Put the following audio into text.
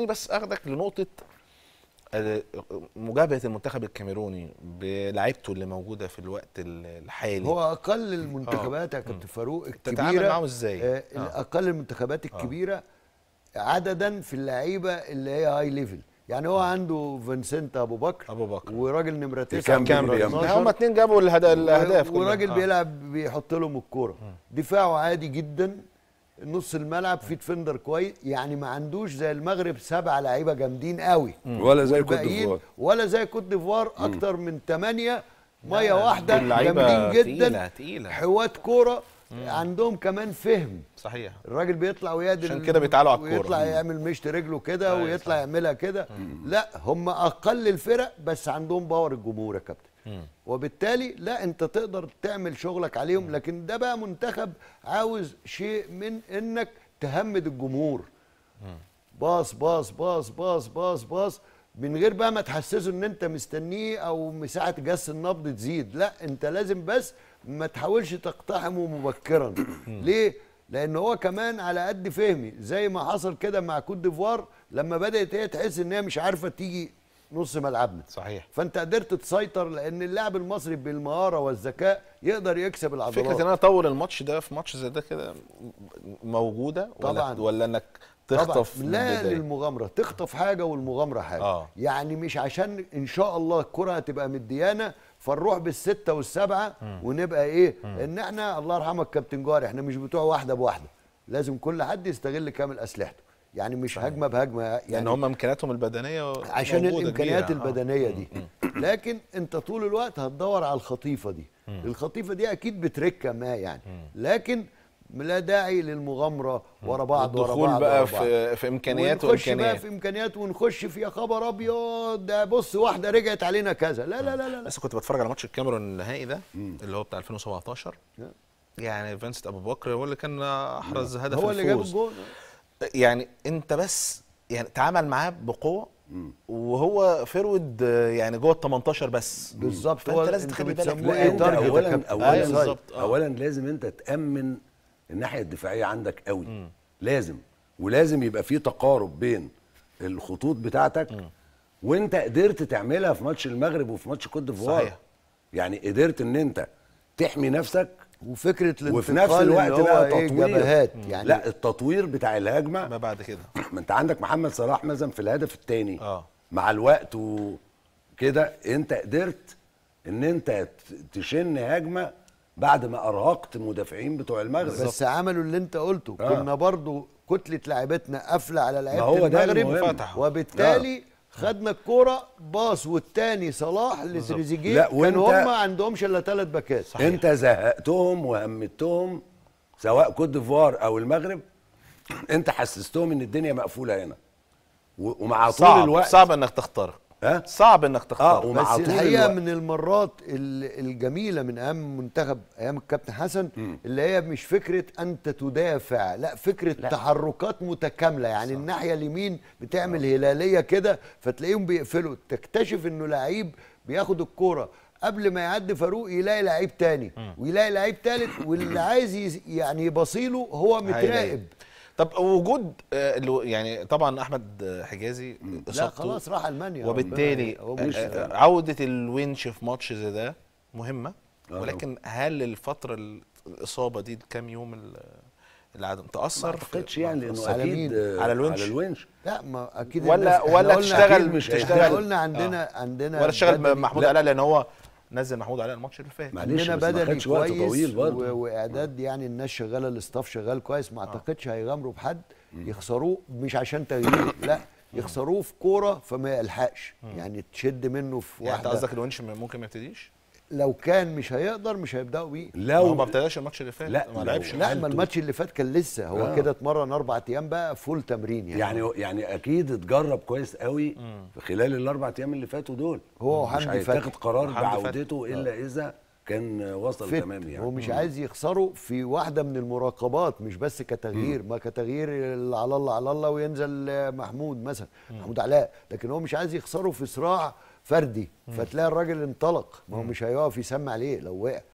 بس اخدك لنقطه آه، مجابهه المنتخب الكاميروني بلعيبته اللي موجوده في الوقت الحالي هو اقل المنتخبات يا آه. كابتن فاروق الكبيره تتعامل معاهم ازاي؟ آه، اقل المنتخبات الكبيره عددا في اللعيبه اللي هي هاي ليفل يعني هو عنده فينسنت ابو بكر ابو بكر وراجل نمره 9 كامبي هم اتنين جابوا الاهداف وراجل بيلعب بيحط لهم الكوره دفاعه عادي جدا نص الملعب في ديفندر كويس يعني ما عندوش زي المغرب سبع لعيبه جامدين قوي ولا زي كوت ديفوار ولا زي كوت ديفوار اكتر من ثمانيه ميه واحده جامدين جدا حوات كوره عندهم كمان فهم صحيح الراجل بيطلع ويادل عشان كده بيتعالوا على الكوره ويطلع يعمل مشت رجله كده أيوة، ويطلع يعملها كده لا هم اقل الفرق بس عندهم باور الجمهور يا كابتن وبالتالي لا انت تقدر تعمل شغلك عليهم لكن ده بقى منتخب عاوز شيء من انك تهمد الجمهور باص باص باص باص باص باص من غير بقى ما تحسسه ان انت مستنيه او مساحه جس النبض تزيد لا انت لازم بس ما تحاولش تقتحمه مبكرا ليه لان هو كمان على قد فهمي زي ما حصل كده مع كوت ديفوار لما بدات هي تحس ان هي مش عارفه تيجي نص ملعبنا صحيح فانت قدرت تسيطر لان اللاعب المصري بالمهاره والذكاء يقدر يكسب العضلات فكره ان انا اطول الماتش ده في ماتش زي ده كده موجوده طبعا ولا, ولا انك تخطف طبعا لا للمغامره تخطف حاجه والمغامره حاجه آه. يعني مش عشان ان شاء الله الكره هتبقى مديانه فنروح بالسته والسبعه م. ونبقى ايه م. ان احنا الله يرحمك كابتن جوهري احنا مش بتوع واحده بواحده لازم كل حد يستغل كامل اسلحته يعني مش صحيح. هجمه بهجمه يعني لان يعني هم امكانياتهم البدنيه عشان الامكانيات كبيرة. آه. البدنيه دي لكن انت طول الوقت هتدور على الخطيفه دي الخطيفه دي اكيد بتركه ما يعني لكن لا داعي للمغامره ورا بعض ورا بعض الدخول بقى في, في امكانيات ونخش وامكانيات بقى في امكانيات ونخش في يا خبر ابيض ده بص واحده رجعت علينا كذا لا لا لا لا لسه كنت بتفرج على ماتش الكاميرون النهائي ده اللي هو بتاع 2017 يعني فينسنت ابو بكر هو اللي كان احرز هدف هو الفوز. اللي جاب الجول يعني انت بس يعني تعامل معاه بقوه وهو فرود آه، يعني جوه ال 18 بس بالظبط فانت لازم تخلي بالك لا اولا اولا أولاً, أيوة، آه. اولا لازم انت تامن الناحيه الدفاعيه عندك قوي مم. لازم ولازم يبقى في تقارب بين الخطوط بتاعتك مم. وانت قدرت تعملها في ماتش المغرب وفي ماتش كوت ديفوار يعني قدرت ان انت تحمي نفسك وفكره الانتقال وفي نفس الوقت بقى تطوير إيه يعني لا التطوير بتاع الهجمه ما بعد كده ما انت عندك محمد صلاح مثلا في الهدف الثاني اه مع الوقت وكده انت قدرت ان انت تشن هجمه بعد ما ارهقت مدافعين بتوع المغرب بس عملوا اللي انت قلته آه. كنا برضو كتله لاعبتنا قافله على لعيبه المغرب وبالتالي آه. خدنا الكوره باص والتاني صلاح لتريزيجيه كان هم ما عندهمش الا ثلاث باكات صحيح. انت زهقتهم وهمتهم سواء كوت ديفوار او المغرب انت حسستهم ان الدنيا مقفوله هنا ومع طول صعب الوقت صعب انك تخترق ها صعب انك تختار آه ومع بس الحقيقه من المرات الجميله من ايام منتخب ايام الكابتن حسن م. اللي هي مش فكره انت تدافع لا فكره لا. تحركات متكامله يعني صح. الناحيه اليمين بتعمل آه. هلاليه كده فتلاقيهم بيقفلوا تكتشف انه لعيب بياخد الكوره قبل ما يعدي فاروق يلاقي لعيب تاني م. ويلاقي لعيب تالت واللي عايز يعني يبصيله هو متراقب طب وجود آه، يعني طبعا احمد حجازي لا خلاص راح المانيا وبالتالي آه، آه، عوده الونش في ماتش زي ده مهمه ولكن هل الفتره الاصابه دي كام يوم العدم تاثر ما اعتقدش يعني لانه اكيد على الونش على الونش لا ما اكيد ولا ولا تشتغل مش تشتغل قلنا عندنا آه. عندنا ولا تشتغل محمود علاء لان هو نزل محمود علاء الماتش اللي فات معلش بس ما خدش وقت طويل برضه واعداد يعني الناس شغاله الاستاف شغال كويس ما آه. اعتقدش هيغامروا بحد يخسروه مش عشان تغيير لا يخسروه في كوره فما يلحقش يعني تشد منه في واحده يعني انت قصدك الونش ممكن ما يبتديش؟ لو كان مش هيقدر مش هيبداوا بيه لو ما ابتداش الماتش اللي فات لا ما لعبش لا ما الماتش اللي فات كان لسه هو آه. كده اتمرن اربع ايام بقى فول تمرين يعني يعني يعني اكيد اتجرب كويس قوي في خلال الاربع ايام اللي فاتوا دول هو وحمدي مش هيتاخد قرار بعودته الا آه. اذا كان وصل فت. تمام يعني هو مش عايز يخسره في واحده من المراقبات مش بس كتغيير مم. ما كتغيير على الله على الله وينزل محمود مثلا مم. محمود علاء لكن هو مش عايز يخسره في صراع فردي فتلاقي الراجل انطلق ما هو مش هيقف يسمع عليه لو وقع